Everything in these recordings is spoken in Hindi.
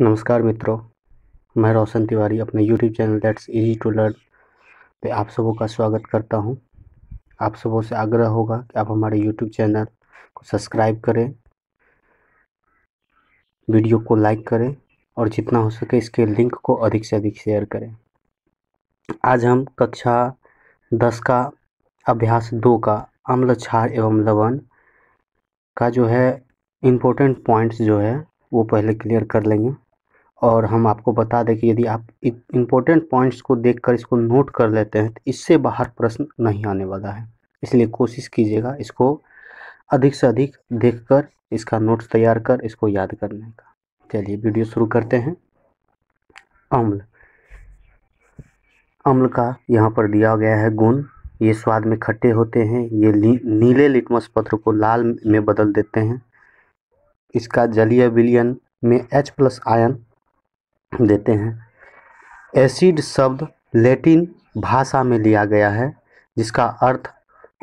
नमस्कार मित्रों मैं रोशन तिवारी अपने YouTube channel that's easy to learn पे आप सबों का स्वागत करता हूं आप सबों से आग्रह होगा कि आप हमारे यूट्यूब चैनल को सब्सक्राइब करें वीडियो को लाइक करें और जितना हो सके इसके लिंक को अधिक से अधिक शेयर करें आज हम कक्षा दस का अभ्यास दो का अम्ल छार एवं लवन का जो है इम्पोर्टेंट पॉइंट्स जो है वो पहले क्लियर कर लेंगे और हम आपको बता दें कि यदि आप इम्पोर्टेंट पॉइंट्स को देखकर इसको नोट कर लेते हैं तो इससे बाहर प्रश्न नहीं आने वाला है इसलिए कोशिश कीजिएगा इसको अधिक से अधिक देखकर इसका नोट्स तैयार कर इसको याद करने का चलिए वीडियो शुरू करते हैं अम्ल अम्ल का यहाँ पर दिया गया है गुण ये स्वाद में खट्टे होते हैं ये नीले लिटमस पत्र को लाल में बदल देते हैं इसका जलीय विलियन में H प्लस आयन देते हैं एसिड शब्द लैटिन भाषा में लिया गया है जिसका अर्थ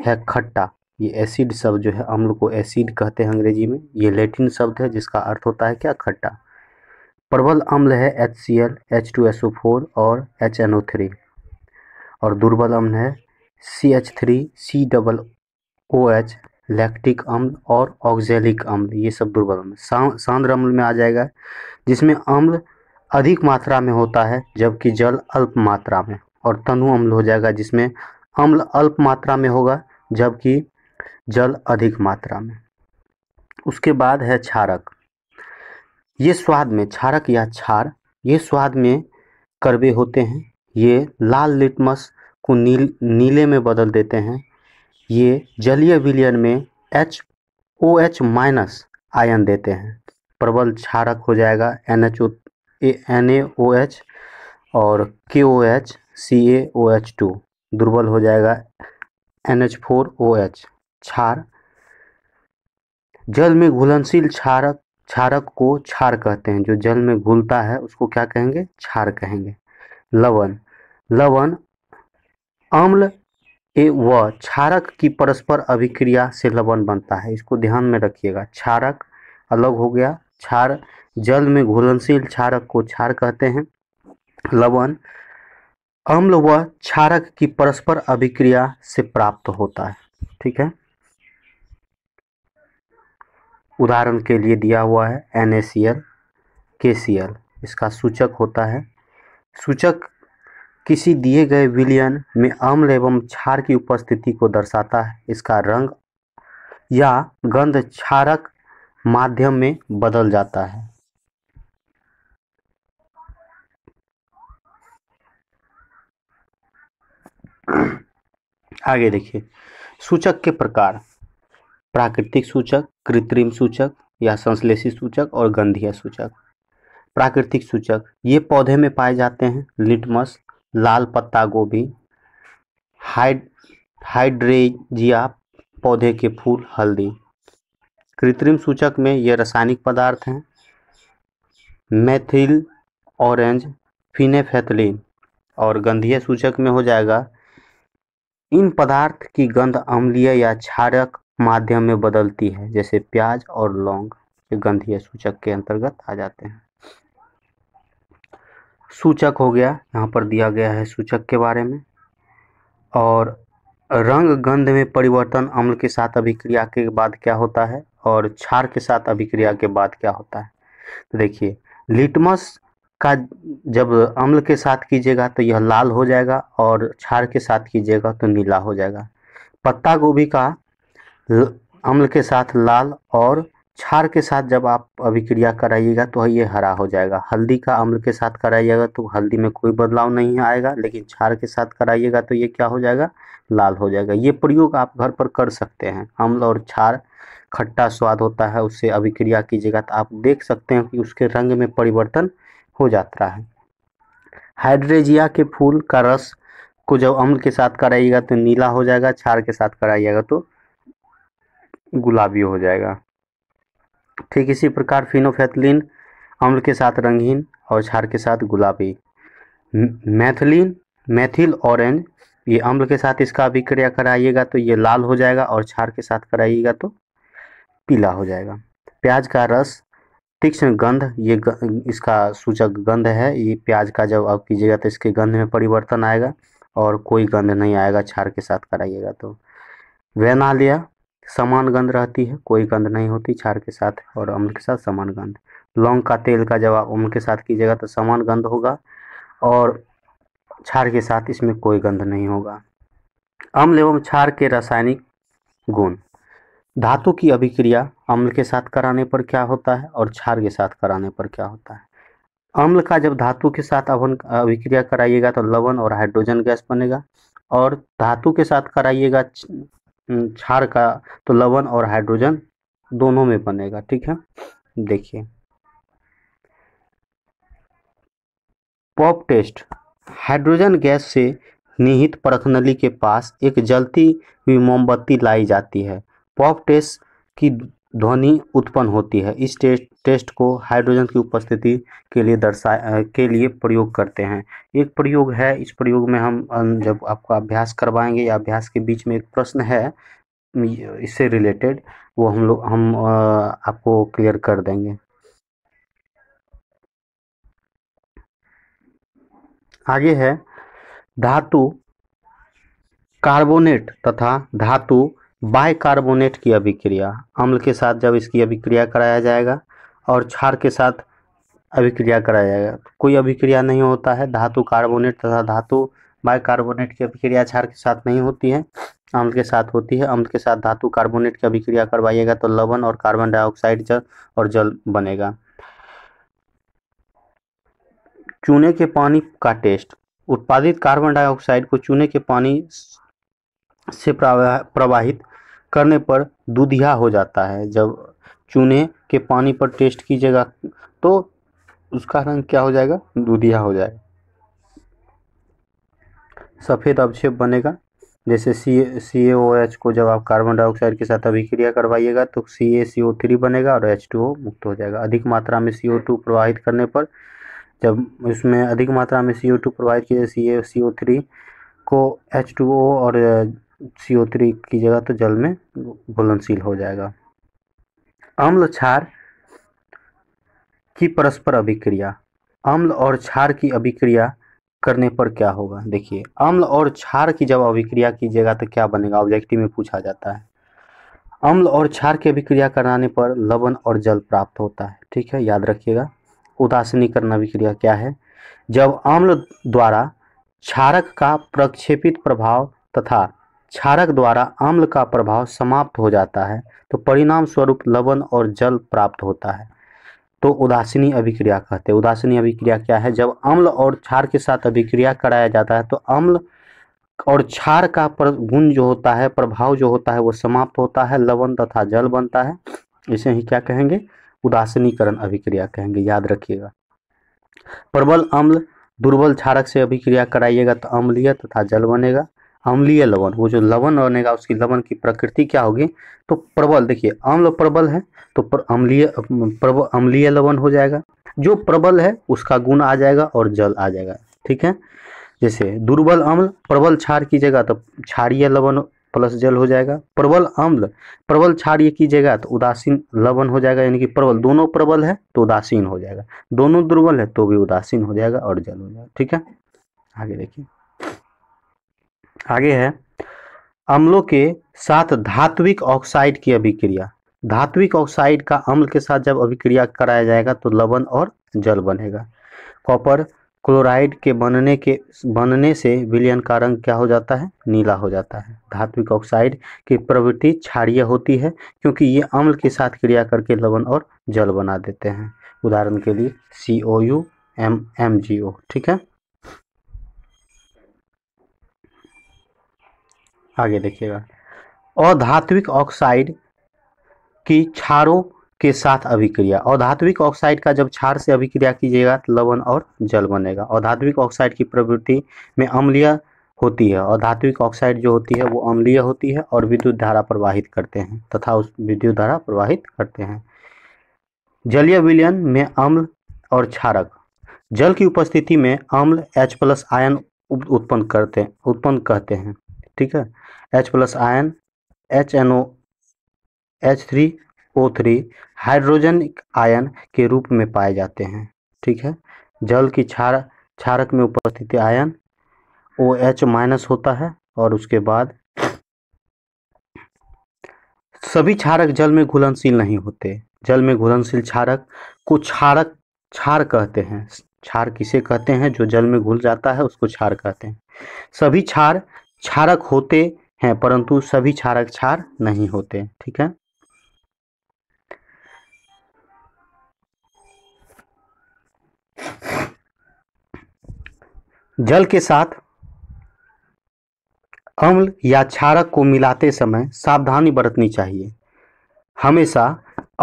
है खट्टा ये एसिड शब्द जो है अम्ल को एसिड कहते हैं अंग्रेजी में ये लैटिन शब्द है जिसका अर्थ होता है क्या खट्टा प्रबल अम्ल है H C L H two S O four और एच एन ओ थ्री और दुर्बल अम्ल है C H three C double O H lactic अम्ल और ऑक्जेलिक अम्ल ये सब दुर्बल अम्ल सांद्र अम्ल में आ जाएगा जिसमें अम्ल अधिक मात्रा में होता है जबकि जल अल्प मात्रा में और तनु अम्ल हो जाएगा जिसमें अम्ल अल्प मात्रा में होगा जबकि जल अधिक मात्रा में उसके बाद है क्षारक ये स्वाद में क्षारक या क्षार ये स्वाद में कड़वे होते हैं ये लाल लिटमस को नील नीले में बदल देते हैं ये जलीय विलयन में H O H minus ion देते हैं प्रबल क्षारक हो जाएगा N H O A N A O H और K O H C A O H two दुर्बल हो जाएगा N H four O H क्षार जल में घुलनशील क्षारक क्षारक को क्षार कहते हैं जो जल में घुलता है उसको क्या कहेंगे क्षार कहेंगे लवण लवण अम्ल ए व क्षारक की परस्पर अभिक्रिया से लवण बनता है इसको ध्यान में रखिएगा क्षारक अलग हो गया क्षार जल में घुलनशील क्षारक को क्षार कहते हैं लवण अम्ल व क्षारक की परस्पर अभिक्रिया से प्राप्त होता है ठीक है उदाहरण के लिए दिया हुआ है एन एल इसका सूचक होता है सूचक किसी दिए गए विलियन में अम्ल एवं क्षार की उपस्थिति को दर्शाता है इसका रंग या गंध क्षारक माध्यम में बदल जाता है आगे देखिए सूचक के प्रकार प्राकृतिक सूचक कृत्रिम सूचक या संश्लेषी सूचक और गंधीय सूचक प्राकृतिक सूचक ये पौधे में पाए जाते हैं लिटमस लाल पत्ता गोभी हाइड हाइड्रेजिया पौधे के फूल हल्दी कृत्रिम सूचक में ये रासायनिक पदार्थ हैं मैथिल ऑरेंज फिनेफेथलिन और गंधीय सूचक में हो जाएगा इन पदार्थ की गंध अम्लीय या क्षारक माध्यम में बदलती है जैसे प्याज और लौंग ये गंधीय सूचक के अंतर्गत आ जाते हैं सूचक हो गया यहाँ पर दिया गया है सूचक के बारे में और रंग गंध में परिवर्तन अम्ल के साथ अभिक्रिया के बाद क्या होता है और क्षार के साथ अभिक्रिया के बाद क्या होता है तो देखिए लिटमस का जब अम्ल के साथ कीजिएगा तो यह लाल हो जाएगा और क्षार के साथ कीजिएगा तो नीला हो जाएगा पत्ता गोभी का अम्ल के साथ लाल और क्षार के साथ जब आप अभिक्रिया कराइएगा तो ये हरा हो जाएगा हल्दी का अम्ल के साथ कराइएगा तो हल्दी में कोई बदलाव नहीं आएगा लेकिन क्षार के साथ कराइएगा तो ये क्या हो जाएगा लाल हो जाएगा ये प्रयोग आप घर पर कर सकते हैं अम्ल और क्षार खट्टा स्वाद होता है उससे अभिक्रिया कीजिएगा तो आप देख सकते हैं कि उसके रंग में परिवर्तन हो जाता है हाइड्रेजिया के फूल का रस को जब अम्ल के साथ कराइएगा तो नीला हो जाएगा छार के साथ कराइएगा तो गुलाबी हो जाएगा ठीक इसी प्रकार फिनोफेथलिन अम्ल के साथ रंगहीन और छार के साथ गुलाबी मैथिलीन मैथिल ऑरेंज ये अम्ल के साथ इसका अभिक्रिया कराइएगा तो ये लाल हो जाएगा और छार के साथ कराइएगा तो पीला हो जाएगा प्याज का रस तीक्ष्ण गंध ये ग, इसका सूचक गंध है ये प्याज का जब आप कीजिएगा तो इसके गंध में परिवर्तन आएगा और कोई गंध नहीं आएगा छार के साथ कराइएगा तो वेनालिया समान गंध रहती है कोई गंध नहीं होती छार के साथ और अम्ल के साथ समान गंध लौंग का तेल का जब आप अम्ल के साथ कीजिएगा तो समान गंध होगा और छार के साथ इसमें कोई गंध नहीं होगा अम्ल एवं छार के रासायनिक गुण धातु की अभिक्रिया अम्ल के साथ कराने पर क्या होता है और क्षार के साथ कराने पर क्या होता है अम्ल का जब धातु के साथ अवन अभिक्रिया कराइएगा तो लवण और हाइड्रोजन गैस बनेगा और धातु के साथ कराइएगा क्षार का तो लवण और हाइड्रोजन दोनों में बनेगा ठीक है देखिए पॉप टेस्ट हाइड्रोजन गैस से निहित परखनली के पास एक जलती हुई मोमबत्ती लाई जाती है पॉप टेस्ट की ध्वनि उत्पन्न होती है इस टेस्ट टेस्ट को हाइड्रोजन की उपस्थिति के लिए दर्शा के लिए प्रयोग करते हैं एक प्रयोग है इस प्रयोग में हम जब आपका अभ्यास करवाएंगे या अभ्यास के बीच में एक प्रश्न है इससे रिलेटेड वो हम लोग हम आपको क्लियर कर देंगे आगे है धातु कार्बोनेट तथा धातु बाइकार्बोनेट की अभिक्रिया अम्ल के साथ जब इसकी अभिक्रिया कराया जाएगा और क्षार के साथ अभिक्रिया कराया जाएगा कोई अभिक्रिया नहीं होता है धातु कार्बोनेट तथा धातु बाइकार्बोनेट की अभिक्रिया क्षार के साथ नहीं होती है अम्ल के साथ होती है अम्ल के साथ धातु कार्बोनेट की अभिक्रिया करवाइएगा तो लवण और कार्बन डाइऑक्साइड जल और जल बनेगा चूने के पानी का टेस्ट उत्पादित कार्बन डाइऑक्साइड को चूने के पानी से प्रवाहित करने पर दूधिया हो जाता है जब चूने के पानी पर टेस्ट कीजिएगा तो उसका रंग क्या हो जाएगा दूधिया हो जाएगा सफ़ेद अवक्षेप बनेगा जैसे सी सी ए ओ एच को जब आप कार्बन डाइऑक्साइड के साथ अभिक्रिया करवाइएगा तो सी ए सी ओ थ्री बनेगा और एच टू ओ मुक्त हो जाएगा अधिक मात्रा में सी ओ टू प्रवाहित करने पर जब उसमें अधिक मात्रा में सी ओ टू प्रवाहित किया C A C O three को एच टू ओ और सी थ्री की जगह तो जल में घुलनशील हो जाएगा अम्ल क्षार की परस्पर अभिक्रिया अम्ल और क्षार की अभिक्रिया करने पर क्या होगा देखिए अम्ल और क्षार की जब अभिक्रिया कीजिएगा तो क्या बनेगा ऑब्जेक्टिव में पूछा जाता है अम्ल और क्षार की अभिक्रिया कराने पर लवण और जल प्राप्त होता है ठीक है याद रखिएगा उदासनीकरण अभिक्रिया क्या है जब अम्ल द्वारा क्षारक का प्रक्षेपित प्रभाव तथा क्षारक द्वारा आम्ल का प्रभाव समाप्त हो जाता है तो परिणाम स्वरूप लवण और जल प्राप्त होता है तो उदासीनी अभिक्रिया कहते हैं उदासीनी अभिक्रिया क्या है जब अम्ल और क्षार के साथ अभिक्रिया कराया जाता है तो अम्ल और क्षार का पर गुण जो होता है प्रभाव जो होता है वो समाप्त होता है लवण तथा जल बनता है इसे ही क्या कहेंगे उदासीनीकरण अभिक्रिया कहेंगे याद रखिएगा प्रबल अम्ल दुर्बल क्षारक से अभिक्रिया कराइएगा तो अम्लीय तथा जल बनेगा अम्लीय लवन वो जो लवन बनेगा उसकी लवन की प्रकृति क्या होगी तो प्रबल देखिए अम्ल प्रबल है तो अम्लीय प्रबल अम्लीय लवन हो जाएगा जो प्रबल है उसका गुण आ जाएगा और जल आ जाएगा ठीक है जैसे दुर्बल अम्ल प्रबल क्षार की जगह तो क्षारीय लवन प्लस जल हो जाएगा प्रबल अम्ल प्रबल क्षार्य की जगह तो उदासीन लवन हो जाएगा यानी कि प्रबल दोनों प्रबल है तो उदासीन हो जाएगा दोनों दुर्बल है तो भी उदासीन हो जाएगा और जल हो जाएगा ठीक है आगे देखिए आगे है अम्लों के साथ धात्विक ऑक्साइड की अभिक्रिया धात्विक ऑक्साइड का अम्ल के साथ जब अभिक्रिया कराया जाएगा तो लवण और जल बनेगा कॉपर क्लोराइड के बनने के बनने से विलियन का रंग क्या हो जाता है नीला हो जाता है धात्विक ऑक्साइड की प्रवृत्ति क्षारीय होती है क्योंकि ये अम्ल के साथ क्रिया करके लवण और जल बना देते हैं उदाहरण के लिए C O U M M G O ठीक है आगे देखिएगा अधात्विक ऑक्साइड की क्षारों के साथ अभिक्रिया अधात्विक ऑक्साइड का जब क्षार से अभिक्रिया कीजिएगा तो लवण और जल बनेगा अधात्विक ऑक्साइड की प्रवृत्ति में अम्लीय होती है और धात्विक ऑक्साइड जो होती है वो अम्लीय होती है और विद्युत धारा प्रवाहित करते हैं तथा उस विद्युत धारा प्रवाहित करते हैं जलीय विलयन में अम्ल और क्षारक जल की उपस्थिति में अम्ल H प्लस आयन उत्पन्न करते उत्पन्न कहते हैं ठीक है H plus ion H N O H three O three hydrogen ion के रूप में पाए जाते हैं ठीक है जल की छार छारक में उपस्थित आयन ओ एच माइनस होता है और उसके बाद सभी क्षारक जल में घुलनशील नहीं होते जल में घुलनशील क्षारक को क्षारक छार कहते हैं क्षार किसे कहते हैं जो जल में घुल जाता है उसको क्षार कहते हैं सभी क्षार क्षारक होते हैं परंतु सभी क्षारक क्षार नहीं होते ठीक है जल के साथ अम्ल या क्षारक को मिलाते समय सावधानी बरतनी चाहिए हमेशा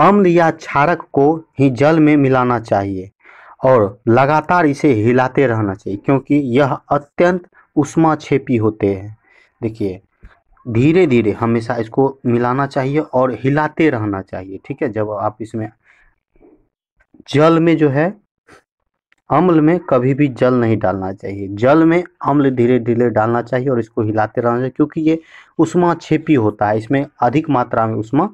अम्ल या क्षारक को ही जल में मिलाना चाहिए और लगातार इसे हिलाते रहना चाहिए क्योंकि यह अत्यंत उष्मा छेपी होते हैं देखिए धीरे धीरे हमेशा इसको मिलाना चाहिए और हिलाते रहना चाहिए ठीक है जब आप इसमें जल में जो है अम्ल में कभी भी जल नहीं डालना चाहिए जल में अम्ल धीरे धीरे डालना चाहिए और इसको हिलाते रहना चाहिए क्योंकि ये उष्मा छेपी होता है इसमें अधिक मात्रा में उष्मा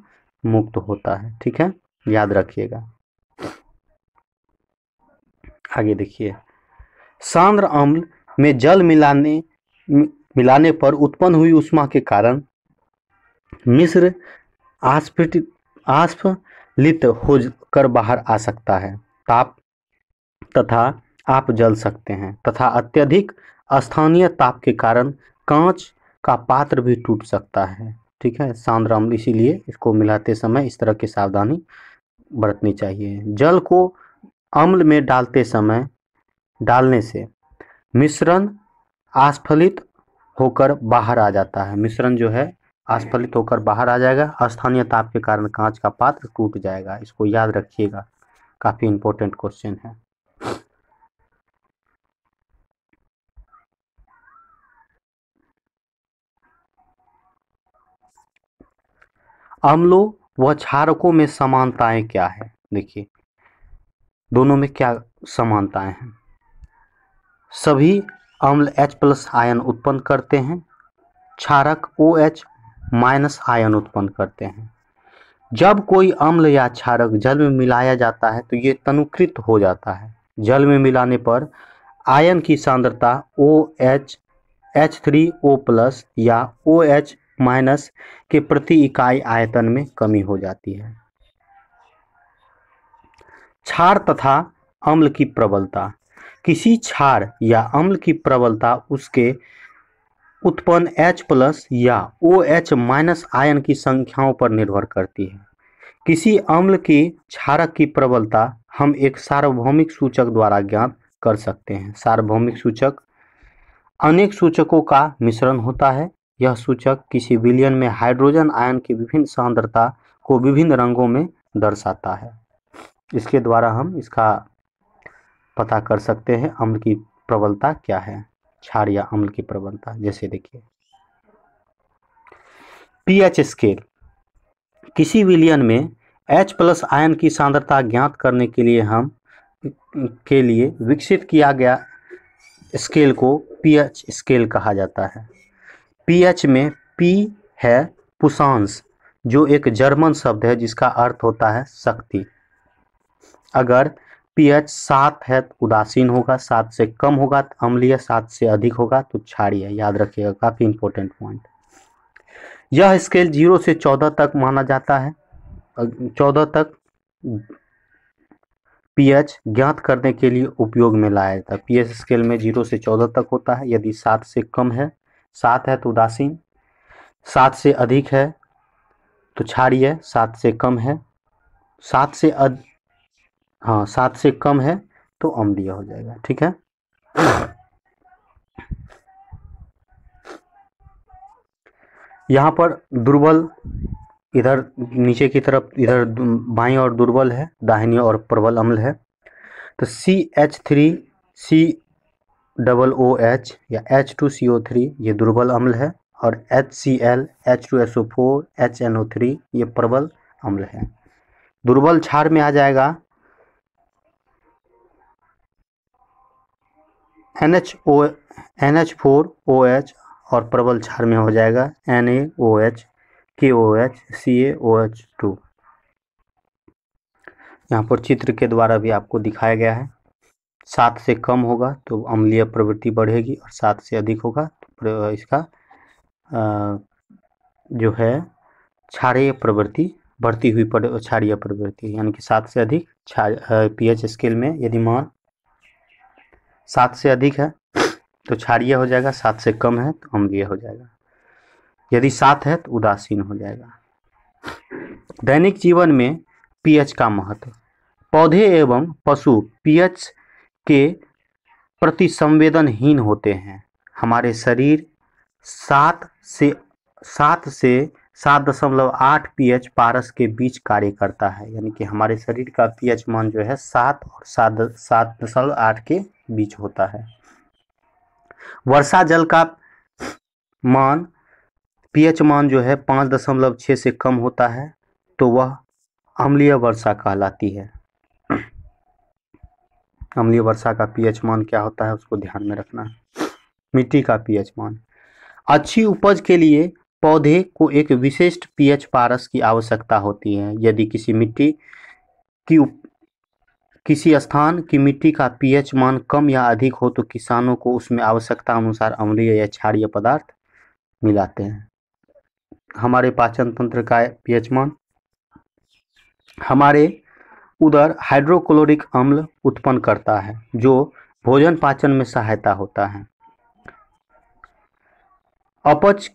मुक्त होता है ठीक है याद रखिएगा आगे देखिए सांद्र अम्ल में जल मिलाने मिलाने पर उत्पन्न हुई उष्मा के कारण मिश्र आस्फिट आस्फलित हो कर बाहर आ सकता है ताप तथा आप जल सकते हैं तथा अत्यधिक स्थानीय ताप के कारण कांच का पात्र भी टूट सकता है ठीक है सांद्र अम्ल इसीलिए इसको मिलाते समय इस तरह की सावधानी बरतनी चाहिए जल को अम्ल में डालते समय डालने से मिश्रण आस्फलित होकर बाहर आ जाता है मिश्रण जो है आस्फलित होकर बाहर आ जाएगा स्थानीय ताप के कारण कांच का पात्र टूट जाएगा इसको याद रखिएगा काफ़ी इंपॉर्टेंट क्वेश्चन है अम्लों व क्षारकों में समानताएं क्या है देखिए दोनों में क्या समानताएं हैं सभी अम्ल H प्लस आयन उत्पन्न करते हैं क्षारक ओ एच माइनस आयन उत्पन्न करते हैं जब कोई अम्ल या क्षारक जल में मिलाया जाता है तो ये तनुकृत हो जाता है जल में मिलाने पर आयन की सांद्रता O H H three O plus या ओ एच माइनस के प्रति इकाई आयतन में कमी हो जाती है क्षार तथा अम्ल की प्रबलता किसी क्षार या अम्ल की प्रबलता उसके उत्पन्न H प्लस या ओ एच माइनस आयन की संख्याओं पर निर्भर करती है किसी अम्ल की क्षारक की प्रबलता हम एक सार्वभौमिक सूचक द्वारा ज्ञात कर सकते हैं सार्वभौमिक सूचक अनेक सूचकों का मिश्रण होता है यह सूचक किसी विलियन में हाइड्रोजन आयन की विभिन्न सांद्रता को विभिन्न रंगों में दर्शाता है इसके द्वारा हम इसका पता कर सकते हैं अम्ल की प्रबलता क्या है क्षार या अम्ल की प्रबलता जैसे देखिए पीएच स्केल किसी विलियन में H प्लस आयन की सांद्रता ज्ञात करने के लिए हम के लिए विकसित किया गया स्केल को पीएच स्केल कहा जाता है पीएच में पी है पुसांस जो एक जर्मन शब्द है जिसका अर्थ होता है शक्ति अगर पीएच सात है तो उदासीन होगा सात से कम होगा तो अम्लीय सात से अधिक होगा तो क्षारीय याद रखिएगा काफ़ी इंपॉर्टेंट पॉइंट यह स्केल जीरो से चौदह तक माना जाता है चौदह तक पीएच ज्ञात करने के लिए उपयोग में लाया जाता है पीएच स्केल में जीरो से चौदह तक होता है यदि सात से कम है सात है तो उदासीन सात से अधिक है तो क्षारीय सात से कम है सात से अधिक हाँ सात से कम है तो अम्लीय हो जाएगा ठीक है यहाँ पर दुर्बल इधर नीचे की तरफ इधर बाई और दुर्बल है दाहिनी और प्रबल अम्ल है तो C H three C double O H या H two C O three ये दुर्बल अम्ल है और H C L H two S O four H N O three ये प्रबल अम्ल है दुर्बल क्षार में आ जाएगा N H O N H four O H और प्रबल क्षार में हो जाएगा N A O H K O H C A O H two यहाँ पर चित्र के द्वारा भी आपको दिखाया गया है सात से कम होगा तो अम्लीय प्रवृत्ति बढ़ेगी और सात से अधिक होगा तो इसका जो है क्षारीय प्रवृत्ति बढ़ती हुई क्षारीय प्रवृत्ति यानी कि सात से अधिक पी स्केल में यदि मान सात से अधिक है तो क्षारिय हो जाएगा सात से कम है तो अम्लीय हो जाएगा यदि सात है तो उदासीन हो जाएगा दैनिक जीवन में पीएच का महत्व पौधे एवं पशु पीएच के प्रति संवेदनहीन होते हैं हमारे शरीर सात से सात से सात दशमलव आठ पी पारस के बीच कार्य करता है यानी कि हमारे शरीर का पीएच मान जो है सात और सात सात दशमलव आठ के बीच होता है वर्षा जल का मान पीएच मान जो है पाँच दशमलव छः से कम होता है तो वह अम्लीय वर्षा कहलाती है अम्लीय वर्षा का पीएच मान क्या होता है उसको ध्यान में रखना है मिट्टी का पीएच मान अच्छी उपज के लिए पौधे को एक विशिष्ट पीएच पारस की आवश्यकता होती है यदि किसी मिट्टी की किसी स्थान की मिट्टी का पीएच मान कम या अधिक हो तो किसानों को उसमें आवश्यकता अनुसार अम्लीय या क्षारीय पदार्थ मिलाते हैं हमारे पाचन तंत्र का पीएच मान हमारे उधर हाइड्रोक्लोरिक अम्ल उत्पन्न करता है जो भोजन पाचन में सहायता होता है अपच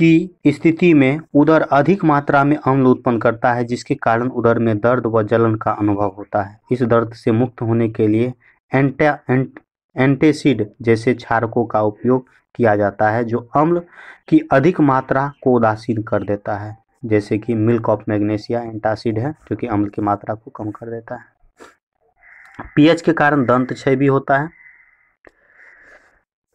की स्थिति में उधर अधिक मात्रा में अम्ल उत्पन्न करता है जिसके कारण उधर में दर्द व जलन का अनुभव होता है इस दर्द से मुक्त होने के लिए एंटा एंट, एंटेसिड जैसे क्षारकों का उपयोग किया जाता है जो अम्ल की अधिक मात्रा को उदासीन कर देता है जैसे कि मिल्क ऑफ मैग्नेशिया एंटासिड है जो कि अम्ल की मात्रा को कम कर देता है पीएच के कारण दंत क्षय भी होता है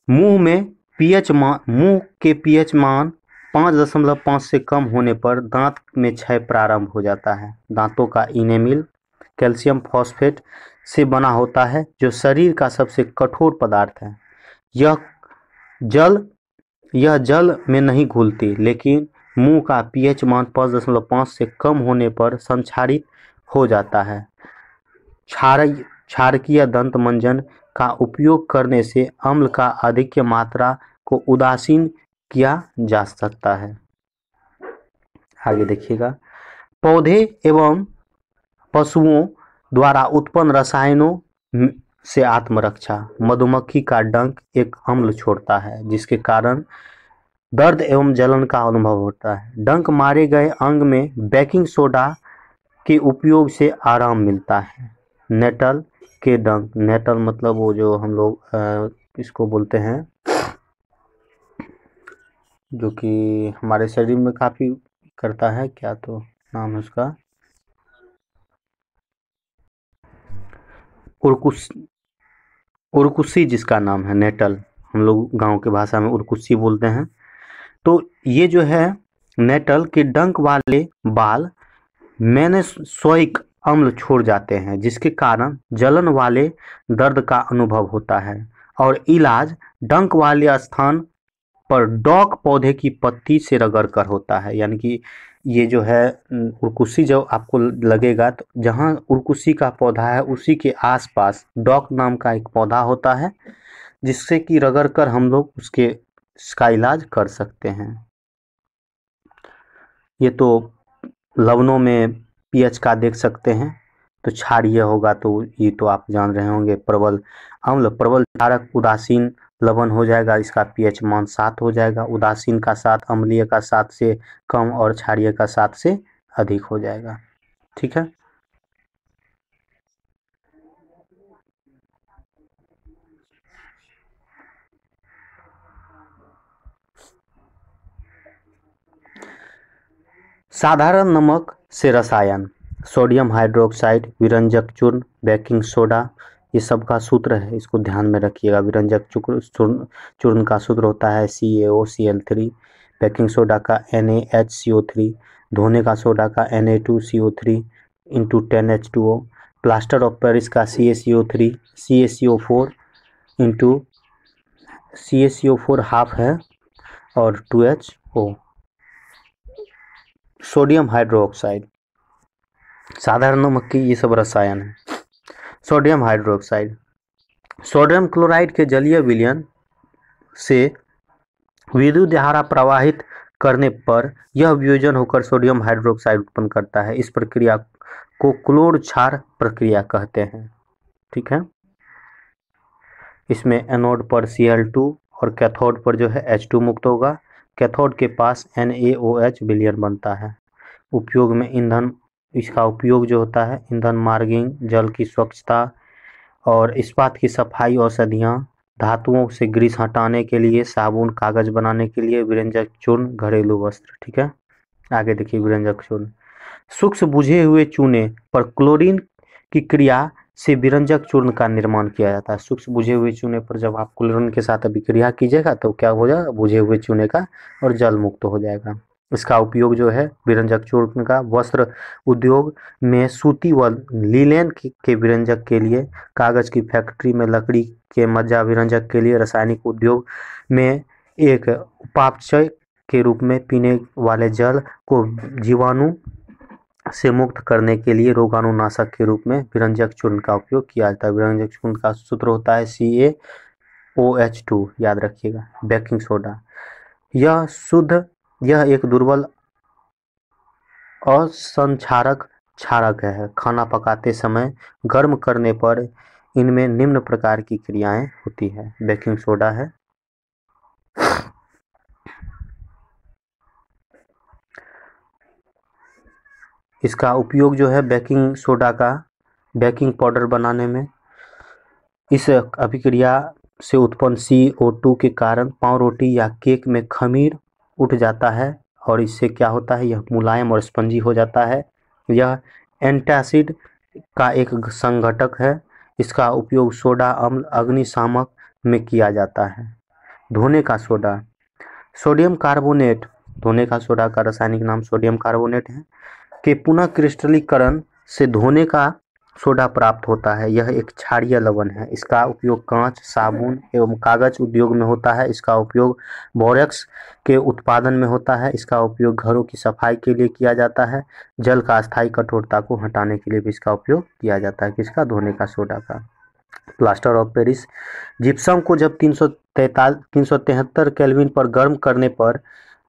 मुंह में पीएच मान मुंह के पीएच मान पाँच दशमलव पाँच से कम होने पर दांत में क्षय प्रारंभ हो जाता है दांतों का इनेमिल कैल्शियम फॉस्फेट से बना होता है जो शरीर का सबसे कठोर पदार्थ है यह जल यह जल में नहीं घुलती लेकिन मुंह का पीएच मान पाँच दशमलव पाँच से कम होने पर संचारित हो जाता है क्षार क्षारकीय दंत मंजन का उपयोग करने से अम्ल का अधिक मात्रा को उदासीन किया जा सकता है आगे देखिएगा पौधे एवं पशुओं द्वारा उत्पन्न रसायनों से आत्मरक्षा मधुमक्खी का डंक एक अम्ल छोड़ता है जिसके कारण दर्द एवं जलन का अनुभव होता है डंक मारे गए अंग में बेकिंग सोडा के उपयोग से आराम मिलता है नेटल के डंक नेटल मतलब वो जो हम लोग इसको बोलते हैं जो कि हमारे शरीर में काफ़ी करता है क्या तो नाम है उसका उर्कुस उर्कुसी जिसका नाम है नेटल हम लोग गांव के भाषा में उर्कुसी बोलते हैं तो ये जो है नेटल के डंक वाले बाल स्वयं अम्ल छोड़ जाते हैं जिसके कारण जलन वाले दर्द का अनुभव होता है और इलाज डंक वाले स्थान पर डॉक पौधे की पत्ती से रगड़ कर होता है यानी कि ये जो है उर्कुशी जब आपको लगेगा तो जहाँ उर्कुशी का पौधा है उसी के आसपास डॉक नाम का एक पौधा होता है जिससे कि रगड़ कर हम लोग उसके इसका इलाज कर सकते हैं ये तो लवणों में पीएच का देख सकते हैं तो क्षारिय होगा तो ये तो आप जान रहे होंगे प्रबल अम्ल प्रबल क्षारक उदासीन लवण हो जाएगा इसका पीएच मान सात हो जाएगा उदासीन का सात अम्लीय का सात से कम और क्षारीय का सात से अधिक हो जाएगा ठीक है साधारण नमक से रसायन सोडियम हाइड्रोक्साइड विरंजक चूर्ण बेकिंग सोडा ये सब का सूत्र है इसको ध्यान में रखिएगा विरंजक चूर्ण चूर्ण का सूत्र होता है C A O C L three baking soda का N A H C O three धोने का सोडा का N A two C O three into ten H two O plaster of Paris का C A C O three C A C O four into C A C O four half है और two H O sodium hydroxide साधारण नमक की ये सब रसायन है सोडियम हाइड्रोक्साइड सोडियम क्लोराइड के जलीय विलयन से विद्युत धारा प्रवाहित करने पर यह वियोजन होकर सोडियम हाइड्रोक्साइड उत्पन्न करता है इस प्रक्रिया को क्लोर क्षार प्रक्रिया कहते हैं ठीक है इसमें एनोड पर सी और कैथोड पर जो है एच मुक्त होगा कैथोड के पास एन विलयन बनता है उपयोग में ईंधन इसका उपयोग जो होता है ईंधन मार्गिंग जल की स्वच्छता और इस्पात की सफाई औषधियाँ धातुओं से ग्रीस हटाने के लिए साबुन कागज़ बनाने के लिए व्यंजक चूर्ण घरेलू वस्त्र ठीक है आगे देखिए व्यंजक चूर्ण सूक्ष्म बुझे हुए चूने पर क्लोरीन की क्रिया से विरंजक चूर्ण का निर्माण किया जाता है सूक्ष्म बुझे हुए चूने पर जब आप क्लोरीन के साथ अभिक्रिया कीजिएगा तो क्या हो जाएगा बुझे हुए चूने का और जल मुक्त हो जाएगा इसका उपयोग जो है विरंजक चूर्ण का वस्त्र उद्योग में सूती व लीलेन के विरंजक के लिए कागज की फैक्ट्री में लकड़ी के मज्जा विरंजक के लिए रासायनिक उद्योग में एक उपापचय के रूप में पीने वाले जल को जीवाणु से मुक्त करने के लिए रोगाणुनाशक के रूप में विरंजक चूर्ण का उपयोग किया जाता है विरंजक चूर्ण का सूत्र होता है C A O H to याद रखिएगा बेकिंग सोडा यह शुद्ध यह एक दुर्बल असंक्षारक क्षारक है खाना पकाते समय गर्म करने पर इनमें निम्न प्रकार की क्रियाएं होती है बेकिंग सोडा है इसका उपयोग जो है बेकिंग सोडा का बेकिंग पाउडर बनाने में इस अभिक्रिया से उत्पन्न सी ओ टू के कारण पाव रोटी या केक में खमीर उठ जाता है और इससे क्या होता है यह मुलायम और स्पंजी हो जाता है यह एंटासिड का एक संघटक है इसका उपयोग सोडा अम्ल अग्निशामक में किया जाता है धोने का सोडा सोडियम कार्बोनेट धोने का सोडा का रासायनिक नाम सोडियम कार्बोनेट है के पुनः क्रिस्टलीकरण से धोने का सोडा प्राप्त होता है यह एक क्षारीय लवण है इसका उपयोग कांच साबुन एवं कागज उद्योग में होता है इसका उपयोग बोरेक्स के उत्पादन में होता है इसका उपयोग घरों की सफाई के लिए किया जाता है जल का स्थायी कठोरता को हटाने के लिए भी इसका उपयोग किया जाता है किसका धोने का सोडा का प्लास्टर ऑफ पेरिस जिप्सम को जब तीन सौ तैताल पर गर्म करने पर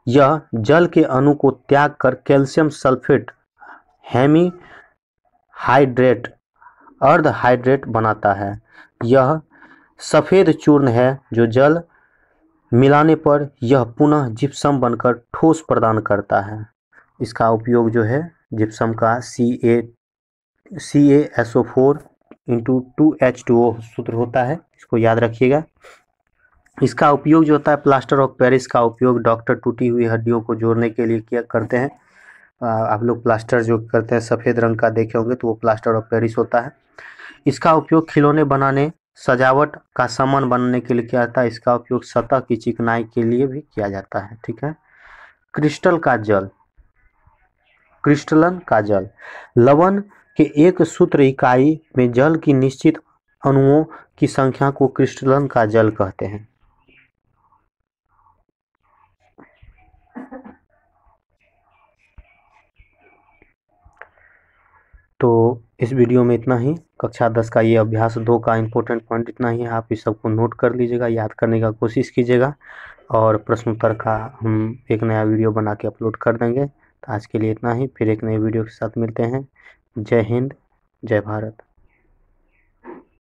यह जल के अणु को त्याग कर कैल्शियम सल्फेट हैमी हाइड्रेट अर्ध हाइड्रेट बनाता है यह सफ़ेद चूर्ण है जो जल मिलाने पर यह पुनः जिप्सम बनकर ठोस प्रदान करता है इसका उपयोग जो है जिप्सम का C A C A S O four into two H two O सूत्र होता है इसको याद रखिएगा इसका उपयोग जो होता है प्लास्टर ऑफ पेरिस का उपयोग डॉक्टर टूटी हुई हड्डियों को जोड़ने के लिए किया करते हैं आप लोग प्लास्टर जो करते हैं सफ़ेद रंग का देखे होंगे तो वो प्लास्टर ऑफ पेरिस होता है इसका उपयोग खिलौने बनाने सजावट का सामान बनाने के लिए किया जाता है इसका उपयोग सतह की चिकनाई के लिए भी किया जाता है ठीक है क्रिस्टल का जल क्रिस्टलन का जल लवण के एक सूत्र इकाई में जल की निश्चित अणुओं की संख्या को क्रिस्टलन का जल कहते हैं तो इस वीडियो में इतना ही कक्षा दस का ये अभ्यास दो का इम्पोर्टेंट पॉइंट इतना ही है आप इस सबको नोट कर लीजिएगा याद करने का कोशिश कीजिएगा और प्रश्नोत्तर का हम एक नया वीडियो बना के अपलोड कर देंगे तो आज के लिए इतना ही फिर एक नए वीडियो के साथ मिलते हैं जय हिंद जय भारत